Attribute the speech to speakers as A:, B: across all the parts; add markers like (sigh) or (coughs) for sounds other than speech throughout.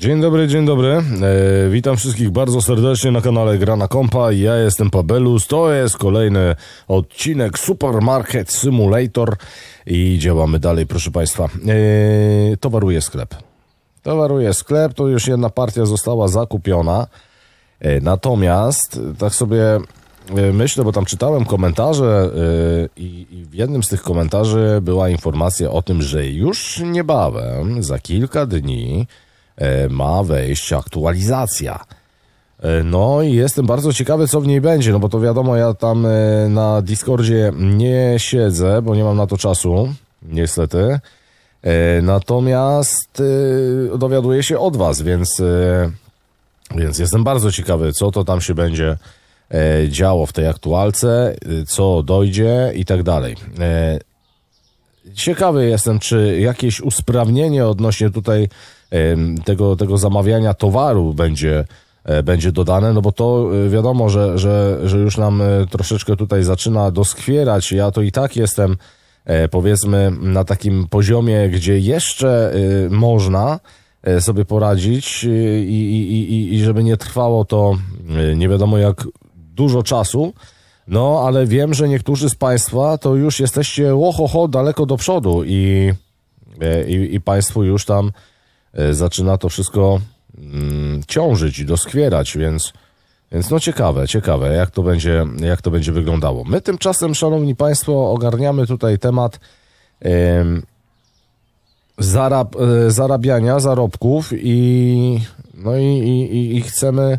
A: Dzień dobry, dzień dobry. E, witam wszystkich bardzo serdecznie na kanale Grana Kompa. Ja jestem Pabelus. To jest kolejny odcinek Supermarket Simulator i działamy dalej, proszę Państwa. E, towaruje sklep. Towaruje sklep, to już jedna partia została zakupiona. E, natomiast tak sobie e, myślę, bo tam czytałem komentarze e, i, i w jednym z tych komentarzy była informacja o tym, że już niebawem, za kilka dni, E, ma wejść aktualizacja. E, no i jestem bardzo ciekawy, co w niej będzie, no bo to wiadomo, ja tam e, na Discordzie nie siedzę, bo nie mam na to czasu, niestety. Natomiast dowiaduję się od Was, więc, więc jestem bardzo ciekawy, co to tam się będzie działo w tej aktualce, co dojdzie i tak dalej. Ciekawy jestem, czy jakieś usprawnienie odnośnie tutaj tego, tego zamawiania towaru będzie, e, będzie dodane, no bo to e, wiadomo, że, że, że już nam e, troszeczkę tutaj zaczyna doskwierać. Ja to i tak jestem powiedzmy na takim poziomie, gdzie jeszcze można sobie poradzić i, i, i, i żeby nie trwało to nie wiadomo jak dużo czasu, no ale wiem, że niektórzy z Państwa to już jesteście łohoho daleko do przodu i, i, i Państwu już tam E, zaczyna to wszystko mm, ciążyć i doskwierać, więc, więc no ciekawe, ciekawe, jak to, będzie, jak to będzie wyglądało. My tymczasem, szanowni państwo, ogarniamy tutaj temat zarab, e, zarabiania, zarobków i, no i, i, i chcemy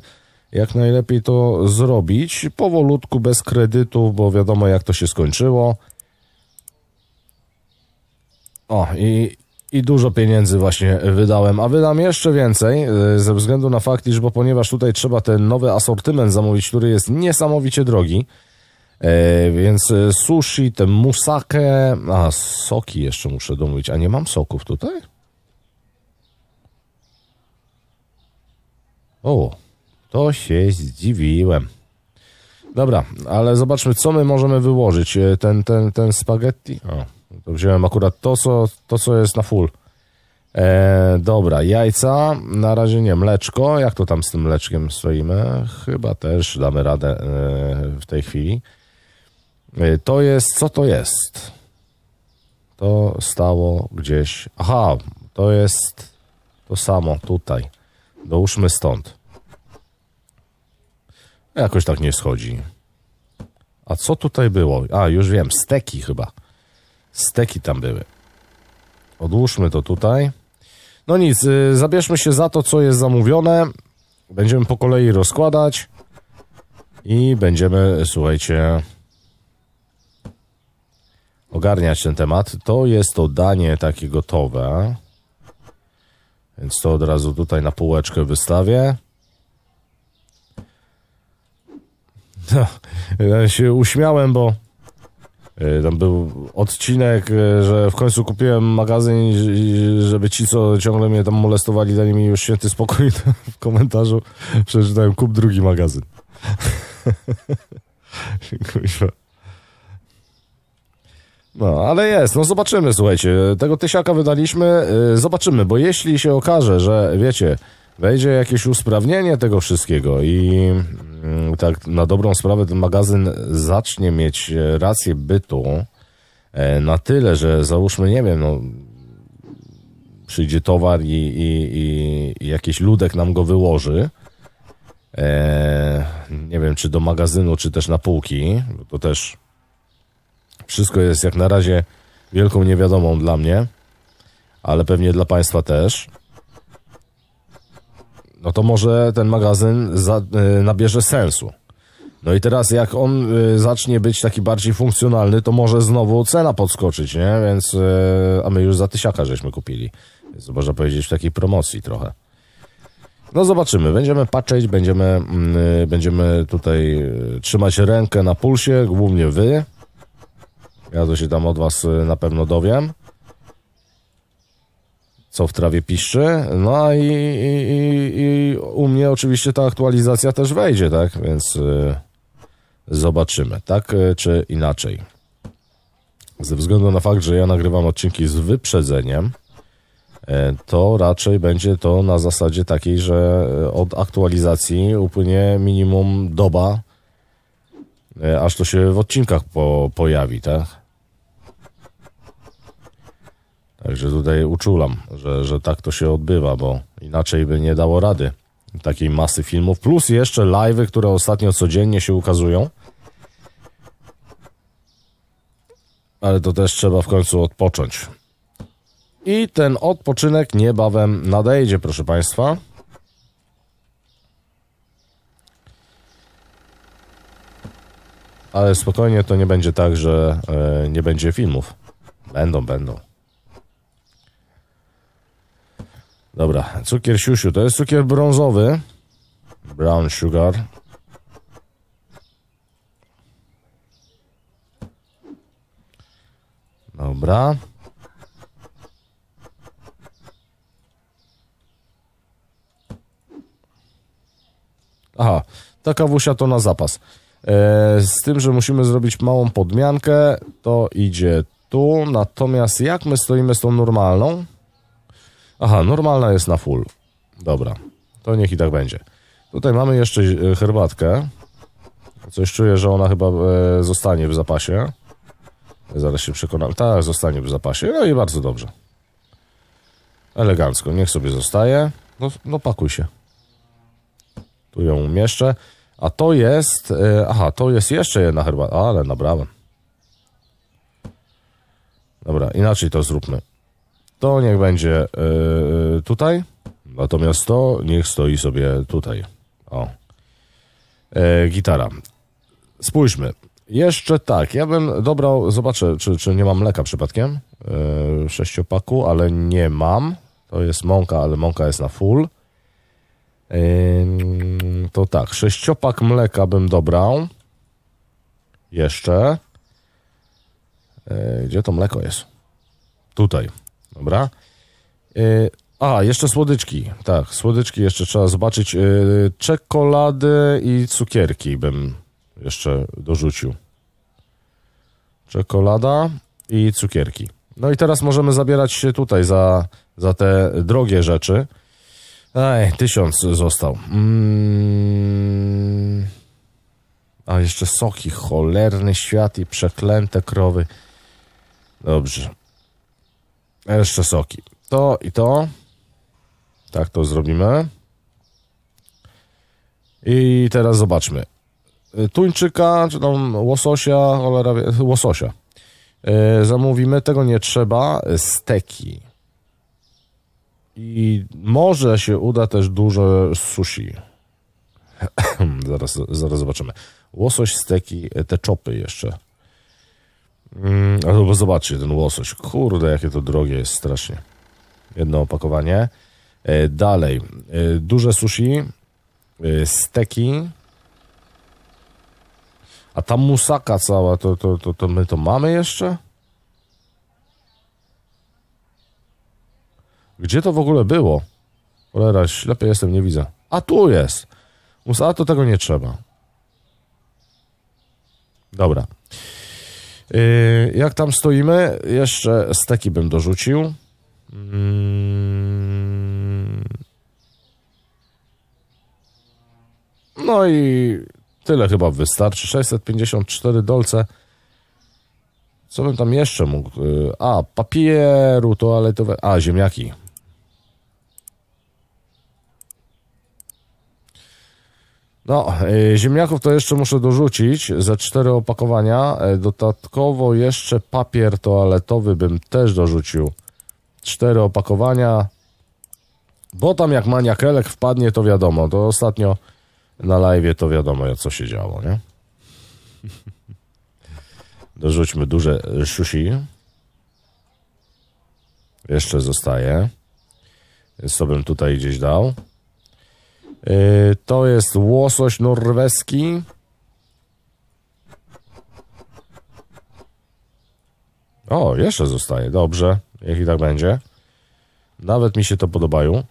A: jak najlepiej to zrobić, powolutku, bez kredytów, bo wiadomo jak to się skończyło. O, i, i dużo pieniędzy właśnie wydałem, a wydam jeszcze więcej e, ze względu na fakt, iż bo ponieważ tutaj trzeba ten nowy asortyment zamówić, który jest niesamowicie drogi, e, więc e, sushi, te musake, a soki jeszcze muszę domówić, a nie mam soków tutaj? O, to się zdziwiłem. Dobra, ale zobaczmy, co my możemy wyłożyć. Ten, ten, ten spaghetti. O. To wziąłem akurat to, co, to, co jest na full. E, dobra, jajca, na razie nie, mleczko, jak to tam z tym mleczkiem stoimy? Chyba też damy radę e, w tej chwili. E, to jest, co to jest? To stało gdzieś, aha, to jest to samo tutaj. Dołóżmy stąd. Jakoś tak nie schodzi. A co tutaj było? A, już wiem, steki chyba. Steki tam były. Odłóżmy to tutaj. No nic, y, zabierzmy się za to, co jest zamówione. Będziemy po kolei rozkładać. I będziemy, słuchajcie, ogarniać ten temat. To jest to danie takie gotowe. Więc to od razu tutaj na półeczkę wystawię. No, (laughs) ja się uśmiałem, bo E, tam był odcinek, e, że w końcu kupiłem magazyn, żeby ci, co ciągle mnie tam molestowali, dali mi już święty spokój. (laughs) W komentarzu przeczytałem, kup drugi magazyn. Dziękuję. (laughs) No, ale jest, no zobaczymy, słuchajcie. Tego tysiaka wydaliśmy, e, zobaczymy, bo jeśli się okaże, że wiecie, wejdzie jakieś usprawnienie tego wszystkiego i mm, tak na dobrą sprawę ten magazyn zacznie mieć rację bytu e, na tyle, że załóżmy, nie wiem, no, przyjdzie towar i, i, i jakiś ludek nam go wyłoży. E, nie wiem, czy do magazynu, czy też na półki, bo to też wszystko jest jak na razie wielką niewiadomą dla mnie, ale pewnie dla Państwa też no to może ten magazyn za, e, nabierze sensu. No i teraz jak on e, zacznie być taki bardziej funkcjonalny, to może znowu cena podskoczyć, nie? Więc, e, a my już za tysiaka żeśmy kupili. Więc można powiedzieć w takiej promocji trochę. No zobaczymy, będziemy patrzeć, będziemy, mm, będziemy tutaj trzymać rękę na pulsie, głównie wy. Ja to się tam od was na pewno dowiem co w trawie piszczy. No i, i, i, i u mnie oczywiście ta aktualizacja też wejdzie, tak? Więc y, zobaczymy, tak y, czy inaczej. Ze względu na fakt, że ja nagrywam odcinki z wyprzedzeniem, y, to raczej będzie to na zasadzie takiej, że od aktualizacji upłynie minimum doba, aż to się w odcinkach po, pojawi, tak? Także tutaj uczulam, że, że tak to się odbywa, bo inaczej by nie dało rady takiej masy filmów. Plus jeszcze live'y, które ostatnio codziennie się ukazują. Ale to też trzeba w końcu odpocząć. I ten odpoczynek niebawem nadejdzie, proszę Państwa. Ale spokojnie to nie będzie tak, że e, nie będzie filmów. Będą, będą. Dobra, cukier siusiu, to jest cukier brązowy. Brown sugar. Dobra. Aha, ta kawusia to na zapas. E, z tym, że musimy zrobić małą podmiankę, to idzie tu. Natomiast jak my stoimy z tą normalną? Aha, normalna jest na full. Dobra, to niech i tak będzie. Tutaj mamy jeszcze e, herbatkę. Coś czuję, że ona chyba e, zostanie w zapasie. Zaraz się przekonam. Tak, zostanie w zapasie. No i bardzo dobrze. Elegancko, niech sobie zostaje. No, no pakuj się. Tu ją umieszczę. A to jest... E, aha, to jest jeszcze jedna herbatka. Ale nabrałem. Dobra, inaczej to zróbmy. To niech będzie yy, tutaj, natomiast to niech stoi sobie tutaj. O. Yy, gitara. Spójrzmy. Jeszcze tak, ja bym dobrał, zobaczę, czy, czy nie mam mleka przypadkiem yy, w sześciopaku, ale nie mam. To jest mąka, ale mąka jest na full. To tak, sześciopak mleka bym dobrał. Jeszcze. Gdzie to mleko jest? Tutaj. Dobra. E, a, jeszcze słodyczki. Tak, słodyczki jeszcze trzeba zobaczyć. E, czekolady czekoladę i cukierki bym jeszcze dorzucił. Czekolada i cukierki. No i teraz możemy zabierać się tutaj za, za te drogie rzeczy. Ej, tysiąc został. Mm. A jeszcze soki, cholerny świat i przeklęte krowy. Dobrze. Jeszcze soki. To i to. Tak to zrobimy. I teraz zobaczmy. Y, tuńczyka, czy tam łososia, cholera, łososia. Y, zamówimy, tego nie trzeba, y, steki. I może się uda też dużo sushi. (coughs) zaraz, zaraz zobaczymy. Łosoś, steki, te czopy jeszcze. Mm, albo zobaczcie ten łosoś. Kurde, jakie to drogie jest strasznie. Jedno opakowanie. E, dalej. E, duże sushi. E, steki. A ta musaka cała, to, to, to, to my to mamy jeszcze? Gdzie to w ogóle było? Cholera, ślepy jestem, nie widzę. A tu jest. Musaka to tego nie trzeba. Dobra. Yy, jak tam stoimy? Jeszcze steki bym dorzucił. Mm. No i tyle chyba wystarczy. 654 dolce. Co bym tam jeszcze mógł? Yy, a, papieru toaletowe. A, ziemniaki. No, e, ziemniaków to jeszcze muszę dorzucić za cztery opakowania. E, dodatkowo jeszcze papier toaletowy bym też dorzucił. Cztery opakowania. Bo tam jak maniakelek wpadnie, to wiadomo. To ostatnio na live to wiadomo, co się działo, nie? Dorzućmy duże e, sushi. Jeszcze zostaje. Co bym tutaj gdzieś dał? E, to jest łosoś norweski. O, jeszcze zostaje. Dobrze, niech i tak będzie. Nawet mi się to podobają.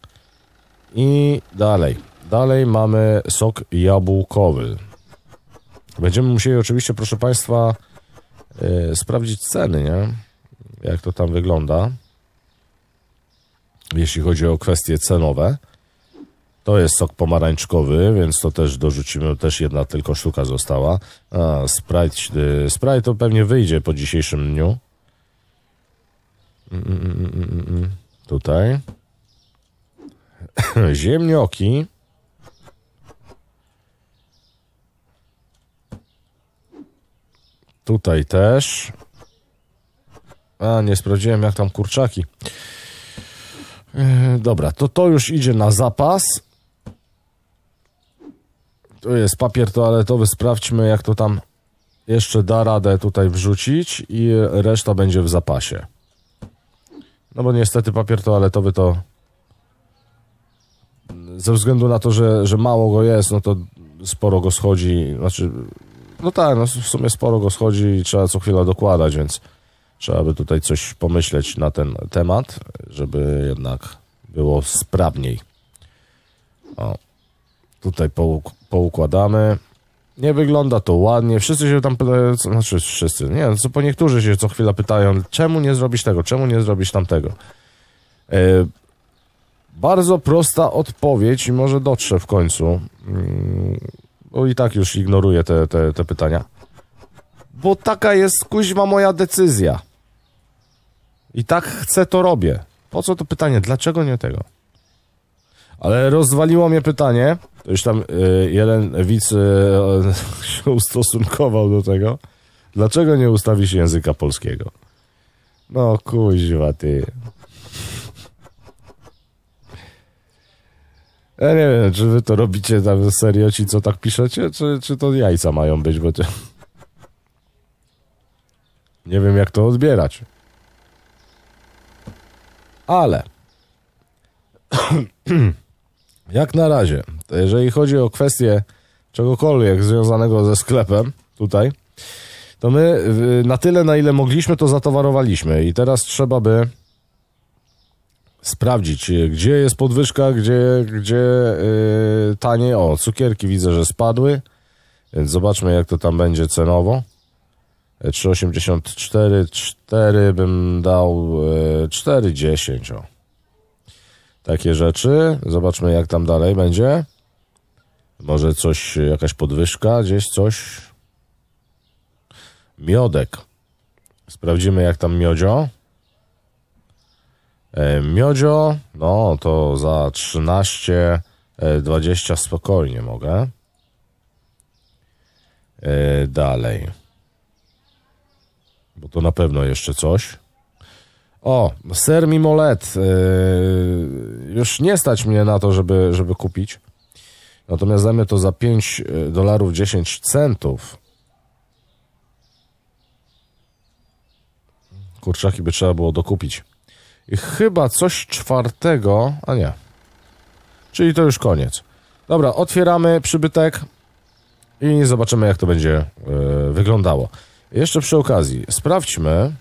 A: I dalej. Dalej mamy sok jabłkowy. Będziemy musieli oczywiście, proszę Państwa, yy, sprawdzić ceny, nie? Jak to tam wygląda, jeśli chodzi o kwestie cenowe. To jest sok pomarańczkowy, więc to też dorzucimy, też jedna tylko sztuka została. A, Sprite, y, Sprite to pewnie wyjdzie po dzisiejszym dniu. Mm, mm, mm, tutaj. (coughs) Ziemnioki. Tutaj też. A, nie sprawdziłem jak tam kurczaki. E, dobra, to to już idzie na zapas. Tu jest papier toaletowy, sprawdźmy jak to tam jeszcze da radę tutaj wrzucić i reszta będzie w zapasie. No bo niestety papier toaletowy to ze względu na to, że, że mało go jest, no to sporo go schodzi, znaczy no tak, no w sumie sporo go schodzi i trzeba co chwila dokładać, więc trzeba by tutaj coś pomyśleć na ten temat, żeby jednak było sprawniej. O. Tutaj pouk poukładamy. Nie wygląda to ładnie. Wszyscy się tam pytają, znaczy wszyscy, nie, co po niektórzy się co chwila pytają, czemu nie zrobić tego, czemu nie zrobić tamtego. E, bardzo prosta odpowiedź i może dotrze w końcu. Yy, bo i tak już ignoruję te, te, te pytania. Bo taka jest kuźma moja decyzja. I tak chcę to robię. Po co to pytanie? Dlaczego nie tego? Ale rozwaliło mnie pytanie, to już tam y, jeden widz y, (laughs) się ustosunkował do tego, dlaczego nie ustawisz języka polskiego? No kuźwa ty. Ja nie wiem, czy wy to robicie tam serio, ci co tak piszecie, czy, czy to jajca mają być, bo to... Nie wiem, jak to odbierać. Ale... (clears throat) (coughs) Jak na razie, jeżeli chodzi o kwestię czegokolwiek związanego ze sklepem tutaj, to my na tyle, na ile mogliśmy, to zatowarowaliśmy i teraz trzeba by sprawdzić, gdzie jest podwyżka, gdzie, gdzie yy, O, cukierki widzę, że spadły, więc zobaczmy, jak to tam będzie cenowo. 3,84, e, 4 bym dał, yy, e, 4,10, o takie rzeczy. Zobaczmy, jak tam dalej będzie. Może coś, jakaś podwyżka, gdzieś coś. Miodek. Sprawdzimy, jak tam miodzio. E, miodzio, no to za 13, 20 e, spokojnie mogę. E, dalej. Bo to na pewno jeszcze coś. O, ser Mimolet. Yy, już nie stać mnie na to, żeby, żeby kupić. Natomiast damy to za 5 y, dolarów 10 centów. Kurczaki by trzeba było dokupić. I chyba coś czwartego, a nie. Czyli to już koniec. Dobra, otwieramy przybytek i zobaczymy, jak to będzie yy, wyglądało. Jeszcze przy okazji, sprawdźmy,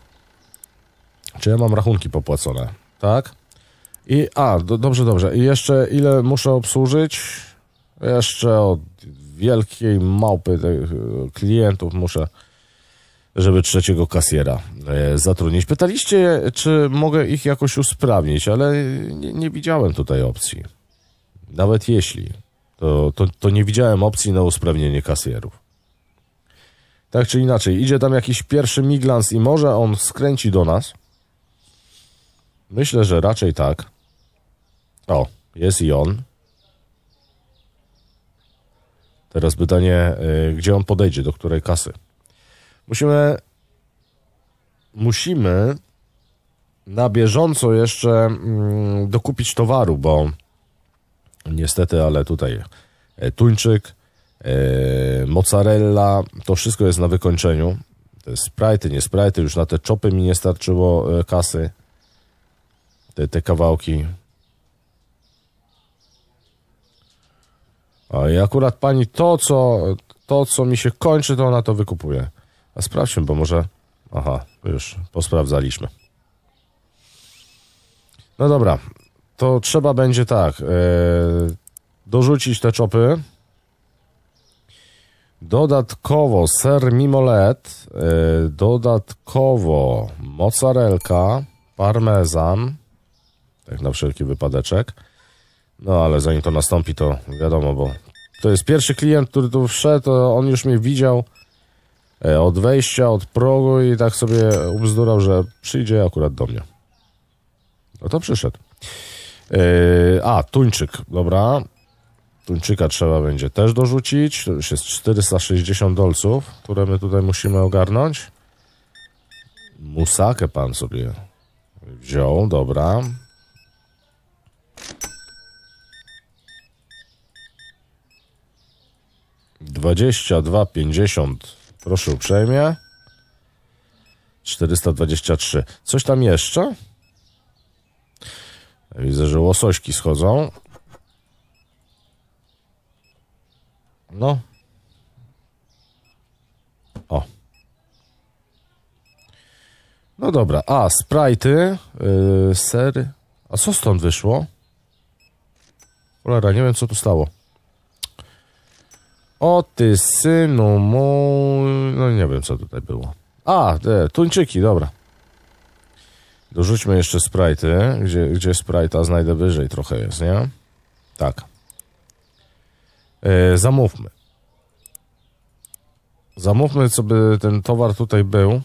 A: czy ja mam rachunki popłacone? Tak? I a, do, dobrze, dobrze. I jeszcze ile muszę obsłużyć? Jeszcze od wielkiej małpy e, klientów muszę, żeby trzeciego kasjera e, zatrudnić. Pytaliście, czy mogę ich jakoś usprawnić, ale nie, nie widziałem tutaj opcji. Nawet jeśli, to, to, to nie widziałem opcji na usprawnienie kasjerów. Tak czy inaczej, idzie tam jakiś pierwszy miglans i może on skręci do nas Myślę, że raczej tak. O, jest i on. Teraz pytanie, y, gdzie on podejdzie, do której kasy? Musimy. Musimy na bieżąco jeszcze mm, dokupić towaru, bo niestety, ale tutaj e, tuńczyk, e, mozzarella, to wszystko jest na wykończeniu. Te sprite, nie sprite, już na te czopy mi nie starczyło e, kasy te, te kawałki. A i akurat pani to, co, to, co mi się kończy, to ona to wykupuje. A sprawdźmy, bo może. Aha, już posprawdzaliśmy. No dobra, to trzeba będzie tak. Yy, dorzucić te czopy. Dodatkowo ser mimolet, yy, dodatkowo mozzarelka, parmezan, tak na wszelki wypadeczek. No ale zanim to nastąpi, to wiadomo, bo to jest pierwszy klient, który tu wszedł, to on już mnie widział e, od wejścia, od progu i tak sobie ubzdurał, że przyjdzie akurat do mnie. No to przyszedł. Yy, a, tuńczyk, dobra. Tuńczyka trzeba będzie też dorzucić. To już jest 460 dolców, które my tutaj musimy ogarnąć. Musakę pan sobie wziął, dobra. 22,50. Proszę uprzejmie. 423. Coś tam jeszcze? Widzę, że łosośki schodzą. No. O. No dobra. A, sprajty, yy, A co stąd wyszło? Cholera, nie wiem co tu stało. O ty synu mój... No nie wiem, co tutaj było. A, te, tuńczyki, dobra. Dorzućmy jeszcze Sprite'y. Gdzie, gdzie Sprite'a znajdę wyżej trochę jest, nie? Tak. E, zamówmy. Zamówmy, co by ten towar tutaj był.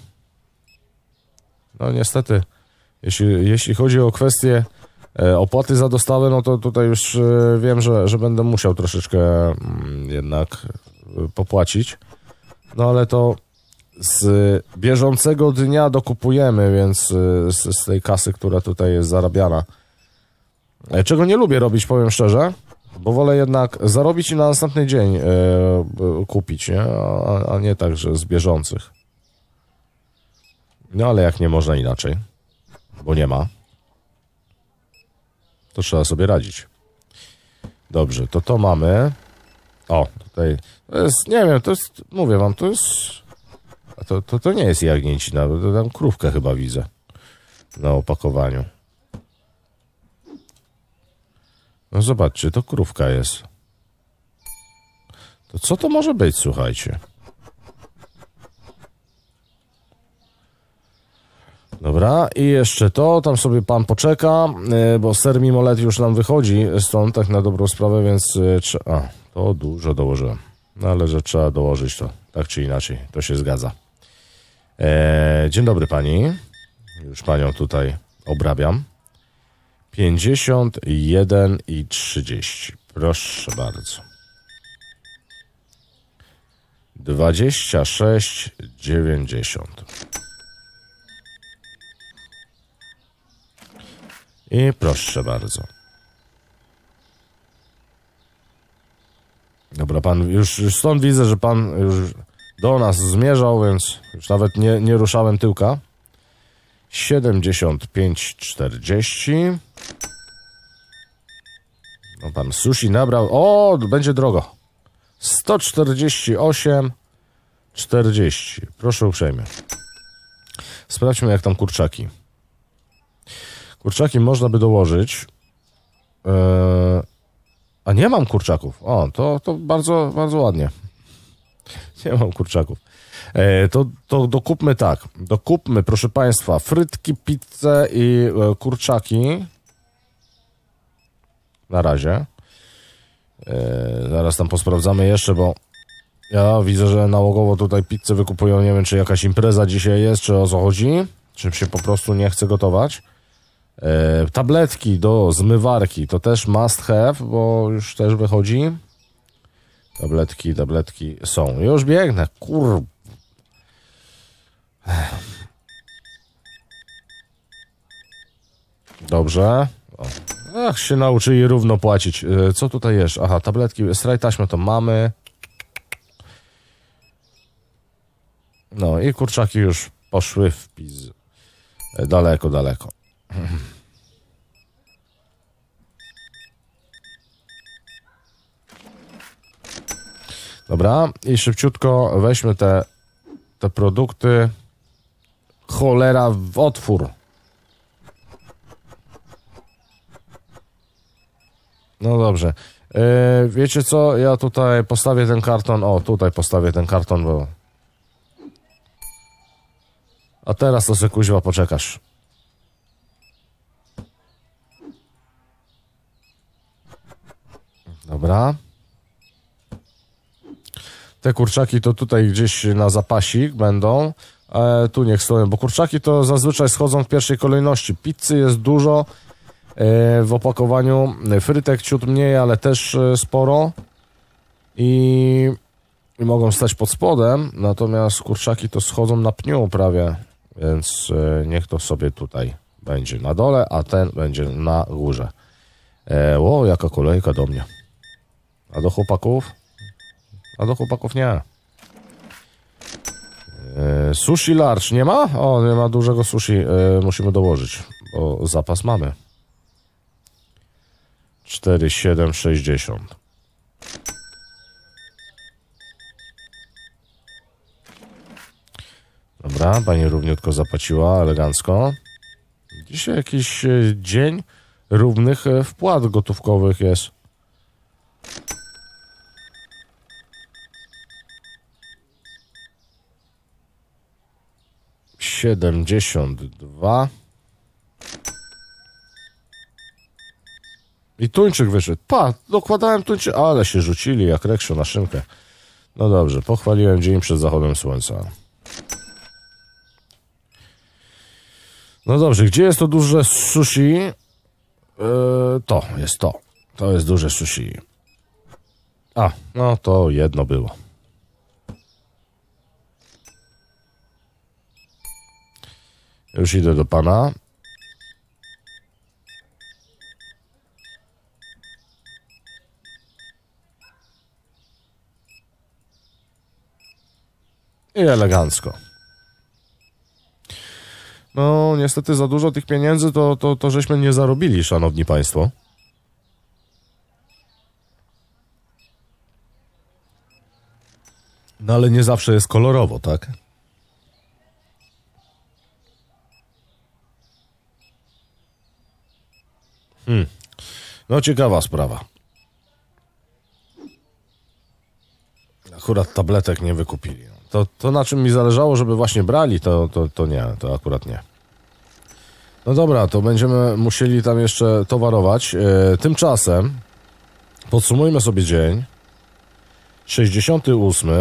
A: No niestety, jeśli, jeśli chodzi o kwestię E, opłaty za dostawę, no to tutaj już e, wiem, że, że będę musiał troszeczkę mm, jednak e, popłacić. No ale to z bieżącego dnia dokupujemy, więc z, z tej kasy, która tutaj jest zarabiana. Czego nie lubię robić, powiem szczerze, bo wolę jednak zarobić i na następny dzień kupić, nie? A, a nie tak, że z bieżących. No ale jak nie można inaczej, bo nie ma to trzeba sobie radzić. Dobrze, to to mamy. O, tutaj, jest, nie wiem, to jest, mówię wam, to jest, to, to, to nie jest jagnięcina, to tam krówkę chyba widzę na opakowaniu. No zobaczcie, to krówka jest. To co to może być, słuchajcie? Dobra, i jeszcze to, tam sobie pan poczeka, e, bo ser Mimolet już nam wychodzi stąd, tak na dobrą sprawę, więc... E, a, to dużo dołożyłem. No ale że trzeba dołożyć to, tak czy inaczej, to się zgadza. E, dzień dobry pani. Już panią tutaj obrabiam. 51 i 30. Proszę bardzo. 26,90. I proszę bardzo. Dobra, pan już, już stąd widzę, że pan już do nas zmierzał, więc już nawet nie, nie ruszałem tyłka. 75,40. No pan sushi nabrał. O, będzie drogo. 148,40. Proszę uprzejmie. Sprawdźmy jak tam kurczaki. Kurczaki można by dołożyć. Eee, a nie mam kurczaków. O, to, to bardzo, bardzo ładnie. (laughs) Nie mam kurczaków. Eee, to, to dokupmy tak. Dokupmy, proszę Państwa, frytki, pizzę i e, kurczaki. Na razie. Eee, zaraz tam posprawdzamy jeszcze, bo ja widzę, że nałogowo tutaj pizzę wykupują. Nie wiem, czy jakaś impreza dzisiaj jest, czy o co chodzi. Czy się po prostu nie chce gotować. E, tabletki do zmywarki to też must have, bo już też wychodzi. Tabletki, tabletki są. Już biegnę, kur... Dobrze. O. Ach, się nauczyli równo płacić. E, co tutaj jest? Aha, tabletki, straj taśmę to mamy. No i kurczaki już poszły w piz. E, daleko, daleko. Dobra, i szybciutko weźmy te, te produkty. Cholera w otwór. No dobrze. E, wiecie co? Ja tutaj postawię ten karton. O, tutaj postawię ten karton, bo... A teraz to sobie kuźwa poczekasz. Dobra. Te kurczaki to tutaj gdzieś na zapasik będą. E, tu niech stoją, bo kurczaki to zazwyczaj schodzą w pierwszej kolejności. Pizzy jest dużo e, w opakowaniu. Frytek ciut mniej, ale też e, sporo. I, I mogą stać pod spodem, natomiast kurczaki to schodzą na pniu prawie, więc e, niech to sobie tutaj będzie na dole, a ten będzie na górze. E, o, jaka kolejka do mnie. A do chłopaków? A do chłopaków nie. E, sushi large nie ma? O, nie ma dużego sushi. E, musimy dołożyć, bo zapas mamy. 47,60. Dobra, pani równiutko zapłaciła, elegancko. Dzisiaj jakiś e, dzień równych wpłat gotówkowych jest. 72. I tuńczyk wyszedł. Pa, dokładałem tuńczyk, ale się rzucili jak reksio na szynkę. No dobrze, pochwaliłem dzień przed zachodem słońca. No dobrze, gdzie jest to duże sushi? Yy, to jest to. To jest duże sushi. A, no to jedno było. Już idę do pana. I elegancko. No, niestety za dużo tych pieniędzy to, to, to żeśmy nie zarobili, szanowni państwo. No ale nie zawsze jest kolorowo, tak? Hmm. No ciekawa sprawa. Akurat tabletek nie wykupili. To, to na czym mi zależało, żeby właśnie brali, to, to, to nie, to akurat nie. No dobra, to będziemy musieli tam jeszcze towarować. E, tymczasem podsumujmy sobie dzień. 68,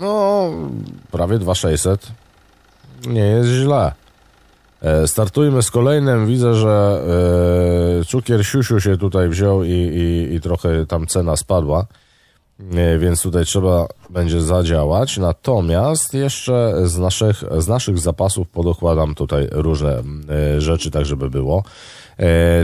A: no prawie 2600. Nie jest źle. E, startujmy z kolejnym. Widzę, że e, cukier siusiu się tutaj wziął i, i, i trochę tam cena spadła, e, więc tutaj trzeba będzie zadziałać. Natomiast jeszcze z naszych, z naszych zapasów podokładam tutaj różne rzeczy, tak żeby było.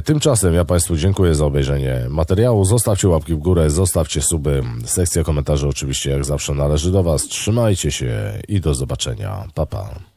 A: Tymczasem ja Państwu dziękuję za obejrzenie materiału. Zostawcie łapki w górę, zostawcie suby. Sekcja komentarzy oczywiście jak zawsze należy do Was. Trzymajcie się i do zobaczenia. Pa, pa.